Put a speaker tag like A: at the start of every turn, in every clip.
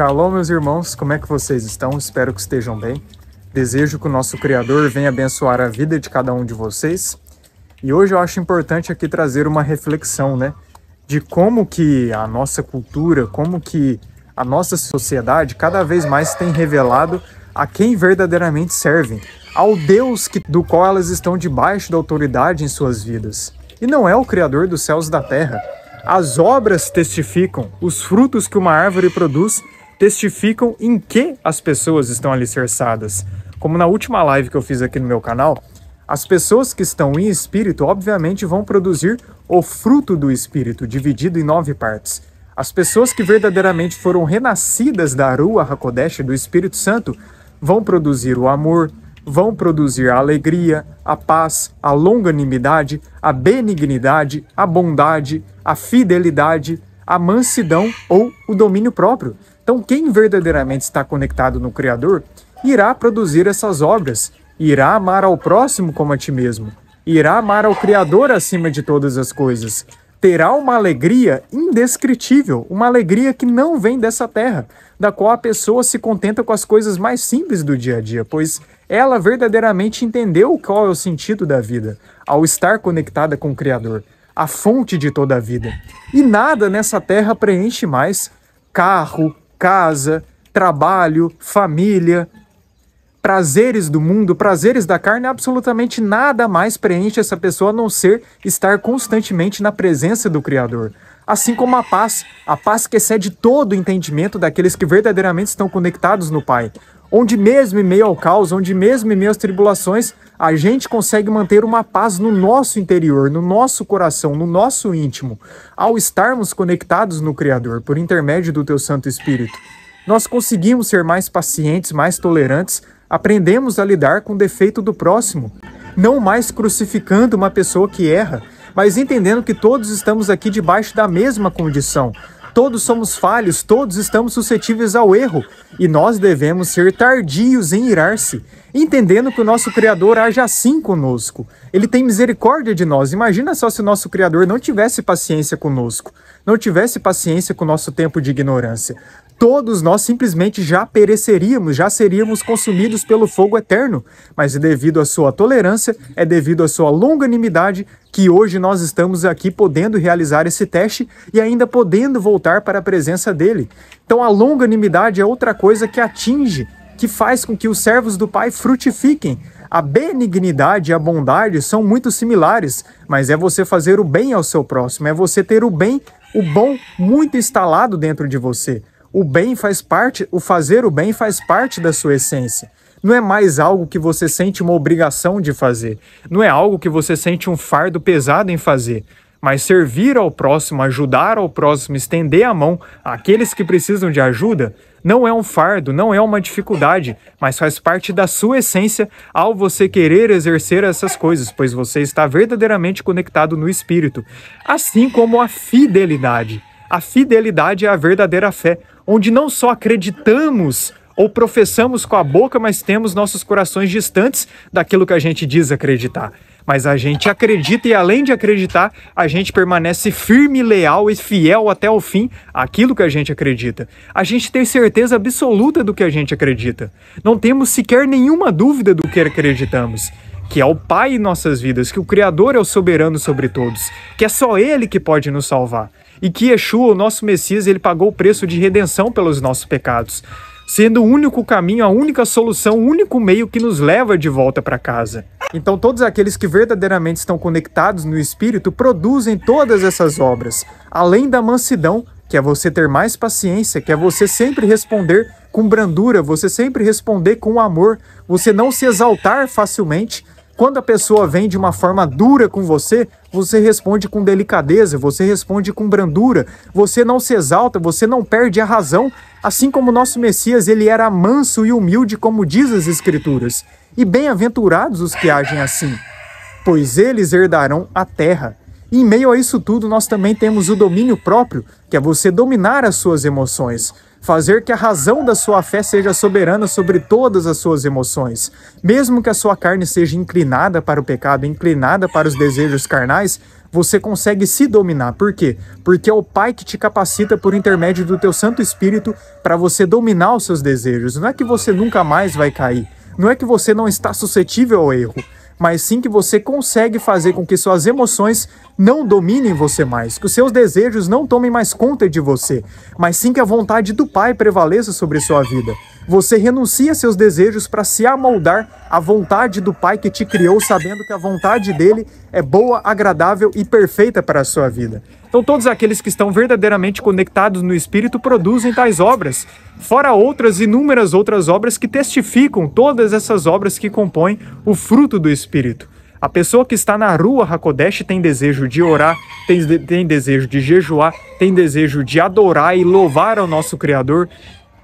A: Shalom, meus irmãos, como é que vocês estão? Espero que estejam bem. Desejo que o nosso Criador venha abençoar a vida de cada um de vocês. E hoje eu acho importante aqui trazer uma reflexão, né? De como que a nossa cultura, como que a nossa sociedade cada vez mais tem revelado a quem verdadeiramente servem, ao Deus que, do qual elas estão debaixo da autoridade em suas vidas. E não é o Criador dos céus e da terra. As obras testificam, os frutos que uma árvore produz testificam em que as pessoas estão alicerçadas. Como na última live que eu fiz aqui no meu canal, as pessoas que estão em espírito, obviamente, vão produzir o fruto do espírito, dividido em nove partes. As pessoas que verdadeiramente foram renascidas da Rua Hakodesh, do Espírito Santo, vão produzir o amor, vão produzir a alegria, a paz, a longanimidade, a benignidade, a bondade, a fidelidade, a mansidão ou o domínio próprio. Então, quem verdadeiramente está conectado no Criador irá produzir essas obras, irá amar ao próximo como a ti mesmo, irá amar ao Criador acima de todas as coisas, terá uma alegria indescritível, uma alegria que não vem dessa terra, da qual a pessoa se contenta com as coisas mais simples do dia a dia, pois ela verdadeiramente entendeu qual é o sentido da vida, ao estar conectada com o Criador, a fonte de toda a vida. E nada nessa terra preenche mais carro, casa, trabalho, família, prazeres do mundo, prazeres da carne, absolutamente nada mais preenche essa pessoa a não ser estar constantemente na presença do Criador. Assim como a paz, a paz que excede todo o entendimento daqueles que verdadeiramente estão conectados no Pai onde mesmo em meio ao caos, onde mesmo em meio às tribulações, a gente consegue manter uma paz no nosso interior, no nosso coração, no nosso íntimo, ao estarmos conectados no Criador por intermédio do Teu Santo Espírito. Nós conseguimos ser mais pacientes, mais tolerantes, aprendemos a lidar com o defeito do próximo, não mais crucificando uma pessoa que erra, mas entendendo que todos estamos aqui debaixo da mesma condição, Todos somos falhos, todos estamos suscetíveis ao erro e nós devemos ser tardios em irar-se, entendendo que o nosso Criador age assim conosco. Ele tem misericórdia de nós. Imagina só se o nosso Criador não tivesse paciência conosco, não tivesse paciência com o nosso tempo de ignorância. Todos nós simplesmente já pereceríamos, já seríamos consumidos pelo fogo eterno. Mas devido à sua tolerância, é devido à sua longanimidade, que hoje nós estamos aqui podendo realizar esse teste e ainda podendo voltar para a presença dele. Então a longanimidade é outra coisa que atinge, que faz com que os servos do Pai frutifiquem. A benignidade e a bondade são muito similares, mas é você fazer o bem ao seu próximo, é você ter o bem, o bom muito instalado dentro de você. O bem faz parte, o fazer o bem faz parte da sua essência não é mais algo que você sente uma obrigação de fazer, não é algo que você sente um fardo pesado em fazer, mas servir ao próximo, ajudar ao próximo, estender a mão àqueles que precisam de ajuda, não é um fardo, não é uma dificuldade, mas faz parte da sua essência ao você querer exercer essas coisas, pois você está verdadeiramente conectado no espírito, assim como a fidelidade. A fidelidade é a verdadeira fé, onde não só acreditamos ou professamos com a boca, mas temos nossos corações distantes daquilo que a gente diz acreditar. Mas a gente acredita e, além de acreditar, a gente permanece firme, leal e fiel até o fim àquilo que a gente acredita. A gente tem certeza absoluta do que a gente acredita. Não temos sequer nenhuma dúvida do que acreditamos que é o Pai em nossas vidas, que o Criador é o soberano sobre todos, que é só Ele que pode nos salvar. E que Yeshua, o nosso Messias, ele pagou o preço de redenção pelos nossos pecados sendo o único caminho, a única solução, o único meio que nos leva de volta para casa. Então, todos aqueles que verdadeiramente estão conectados no Espírito produzem todas essas obras, além da mansidão, que é você ter mais paciência, que é você sempre responder com brandura, você sempre responder com amor, você não se exaltar facilmente. Quando a pessoa vem de uma forma dura com você, você responde com delicadeza, você responde com brandura, você não se exalta, você não perde a razão, assim como nosso Messias, ele era manso e humilde, como diz as Escrituras. E bem-aventurados os que agem assim, pois eles herdarão a terra. E em meio a isso tudo, nós também temos o domínio próprio, que é você dominar as suas emoções fazer que a razão da sua fé seja soberana sobre todas as suas emoções. Mesmo que a sua carne seja inclinada para o pecado, inclinada para os desejos carnais, você consegue se dominar. Por quê? Porque é o Pai que te capacita por intermédio do teu Santo Espírito para você dominar os seus desejos. Não é que você nunca mais vai cair. Não é que você não está suscetível ao erro, mas sim que você consegue fazer com que suas emoções não dominem você mais, que os seus desejos não tomem mais conta de você, mas sim que a vontade do Pai prevaleça sobre sua vida. Você renuncia seus desejos para se amoldar à vontade do Pai que te criou, sabendo que a vontade dele é boa, agradável e perfeita para a sua vida. Então, todos aqueles que estão verdadeiramente conectados no Espírito produzem tais obras, fora outras inúmeras outras obras que testificam todas essas obras que compõem o fruto do Espírito espírito. A pessoa que está na rua Hakodesh tem desejo de orar, tem, tem desejo de jejuar, tem desejo de adorar e louvar ao nosso Criador.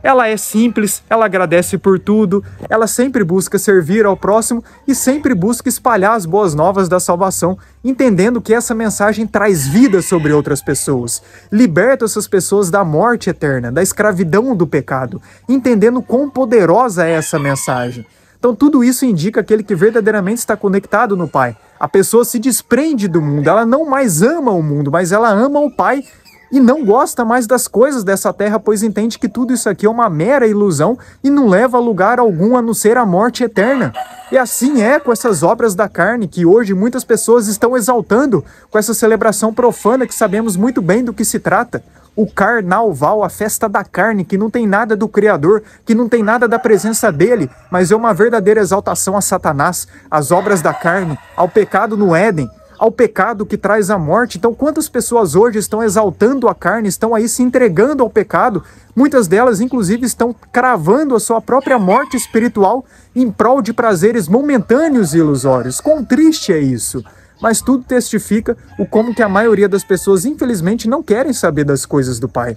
A: Ela é simples, ela agradece por tudo, ela sempre busca servir ao próximo e sempre busca espalhar as boas novas da salvação, entendendo que essa mensagem traz vida sobre outras pessoas, liberta essas pessoas da morte eterna, da escravidão do pecado, entendendo quão poderosa é essa mensagem. Então tudo isso indica aquele que verdadeiramente está conectado no Pai. A pessoa se desprende do mundo, ela não mais ama o mundo, mas ela ama o Pai e não gosta mais das coisas dessa terra, pois entende que tudo isso aqui é uma mera ilusão e não leva a lugar algum a não ser a morte eterna. E assim é com essas obras da carne que hoje muitas pessoas estão exaltando, com essa celebração profana que sabemos muito bem do que se trata o carnaval, a festa da carne, que não tem nada do Criador, que não tem nada da presença dele, mas é uma verdadeira exaltação a Satanás, às obras da carne, ao pecado no Éden, ao pecado que traz a morte. Então, quantas pessoas hoje estão exaltando a carne, estão aí se entregando ao pecado? Muitas delas, inclusive, estão cravando a sua própria morte espiritual em prol de prazeres momentâneos e ilusórios. Quão triste é isso! mas tudo testifica o como que a maioria das pessoas infelizmente não querem saber das coisas do Pai.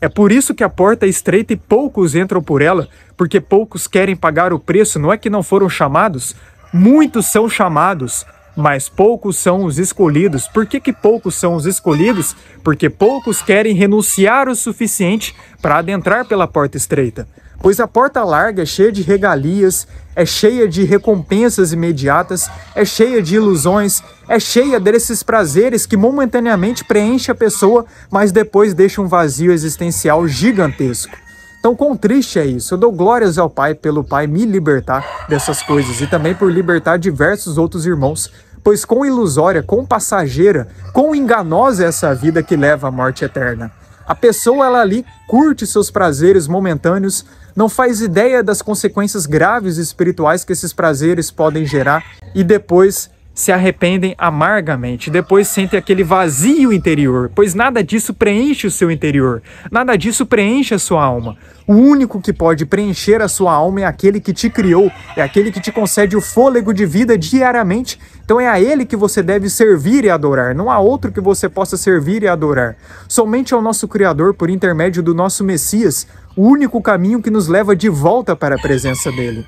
A: É por isso que a porta é estreita e poucos entram por ela, porque poucos querem pagar o preço, não é que não foram chamados, muitos são chamados, mas poucos são os escolhidos. Por que, que poucos são os escolhidos? Porque poucos querem renunciar o suficiente para adentrar pela porta estreita pois a porta larga é cheia de regalias, é cheia de recompensas imediatas, é cheia de ilusões, é cheia desses prazeres que momentaneamente preenche a pessoa, mas depois deixa um vazio existencial gigantesco. Então, quão triste é isso? Eu dou glórias ao Pai pelo Pai me libertar dessas coisas e também por libertar diversos outros irmãos, pois quão ilusória, quão passageira, quão enganosa é essa vida que leva à morte eterna. A pessoa ela ali curte seus prazeres momentâneos, não faz ideia das consequências graves espirituais que esses prazeres podem gerar e depois se arrependem amargamente, depois sentem aquele vazio interior, pois nada disso preenche o seu interior, nada disso preenche a sua alma. O único que pode preencher a sua alma é aquele que te criou, é aquele que te concede o fôlego de vida diariamente. Então é a ele que você deve servir e adorar, não há outro que você possa servir e adorar. Somente ao nosso Criador, por intermédio do nosso Messias, o único caminho que nos leva de volta para a presença dele.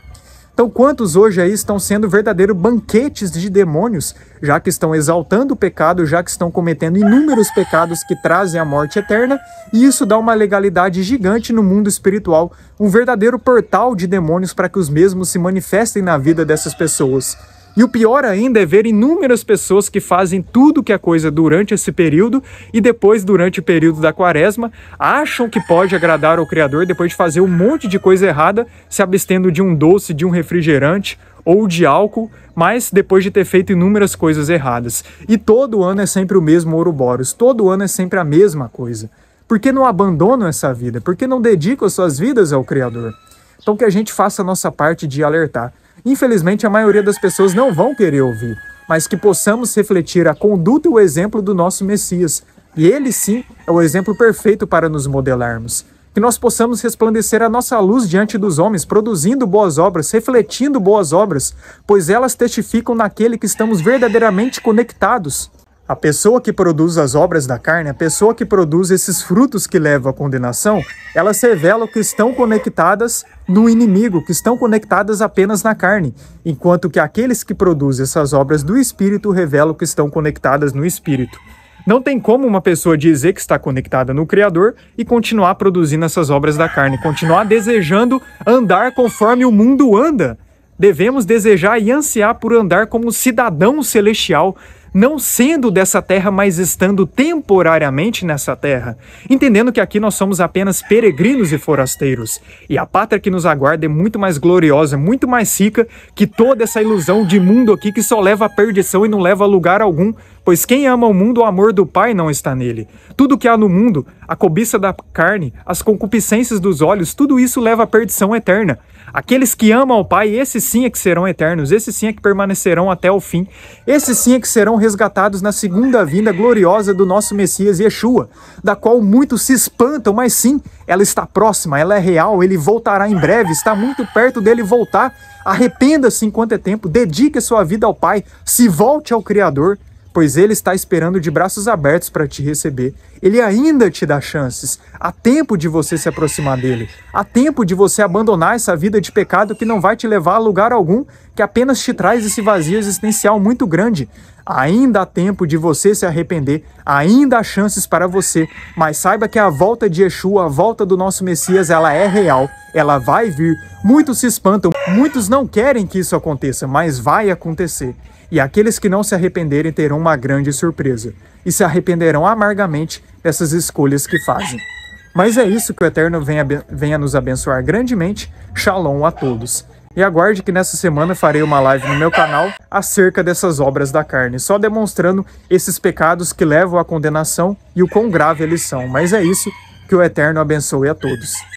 A: Então, quantos hoje aí estão sendo verdadeiros banquetes de demônios, já que estão exaltando o pecado, já que estão cometendo inúmeros pecados que trazem a morte eterna, e isso dá uma legalidade gigante no mundo espiritual, um verdadeiro portal de demônios para que os mesmos se manifestem na vida dessas pessoas. E o pior ainda é ver inúmeras pessoas que fazem tudo que é coisa durante esse período e depois, durante o período da quaresma, acham que pode agradar ao Criador depois de fazer um monte de coisa errada, se abstendo de um doce, de um refrigerante ou de álcool, mas depois de ter feito inúmeras coisas erradas. E todo ano é sempre o mesmo Ouroboros, todo ano é sempre a mesma coisa. Por que não abandonam essa vida? Por que não dedicam suas vidas ao Criador? Então que a gente faça a nossa parte de alertar infelizmente a maioria das pessoas não vão querer ouvir, mas que possamos refletir a conduta e o exemplo do nosso Messias. E ele sim é o exemplo perfeito para nos modelarmos. Que nós possamos resplandecer a nossa luz diante dos homens, produzindo boas obras, refletindo boas obras, pois elas testificam naquele que estamos verdadeiramente conectados. A pessoa que produz as obras da carne, a pessoa que produz esses frutos que levam à condenação, elas revelam que estão conectadas no inimigo, que estão conectadas apenas na carne, enquanto que aqueles que produzem essas obras do espírito revelam que estão conectadas no espírito. Não tem como uma pessoa dizer que está conectada no Criador e continuar produzindo essas obras da carne, continuar desejando andar conforme o mundo anda. Devemos desejar e ansiar por andar como cidadão celestial, não sendo dessa terra, mas estando temporariamente nessa terra, entendendo que aqui nós somos apenas peregrinos e forasteiros, e a pátria que nos aguarda é muito mais gloriosa, muito mais rica que toda essa ilusão de mundo aqui que só leva à perdição e não leva a lugar algum, pois quem ama o mundo, o amor do Pai não está nele. Tudo que há no mundo, a cobiça da carne, as concupiscências dos olhos, tudo isso leva à perdição eterna. Aqueles que amam ao Pai, esses sim é que serão eternos, esses sim é que permanecerão até o fim, esses sim é que serão resgatados na segunda vinda gloriosa do nosso Messias Yeshua, da qual muitos se espantam, mas sim, ela está próxima, ela é real, ele voltará em breve, está muito perto dele voltar. Arrependa-se enquanto é tempo, dedique sua vida ao Pai, se volte ao Criador, pois ele está esperando de braços abertos para te receber. Ele ainda te dá chances. Há tempo de você se aproximar dele. Há tempo de você abandonar essa vida de pecado que não vai te levar a lugar algum, que apenas te traz esse vazio existencial muito grande. Ainda há tempo de você se arrepender, ainda há chances para você, mas saiba que a volta de Yeshua, a volta do nosso Messias, ela é real, ela vai vir. Muitos se espantam, muitos não querem que isso aconteça, mas vai acontecer. E aqueles que não se arrependerem terão uma grande surpresa e se arrependerão amargamente dessas escolhas que fazem. Mas é isso que o Eterno venha, venha nos abençoar grandemente. Shalom a todos. E aguarde que nessa semana farei uma live no meu canal acerca dessas obras da carne, só demonstrando esses pecados que levam à condenação e o quão grave eles são. Mas é isso que o Eterno abençoe a todos.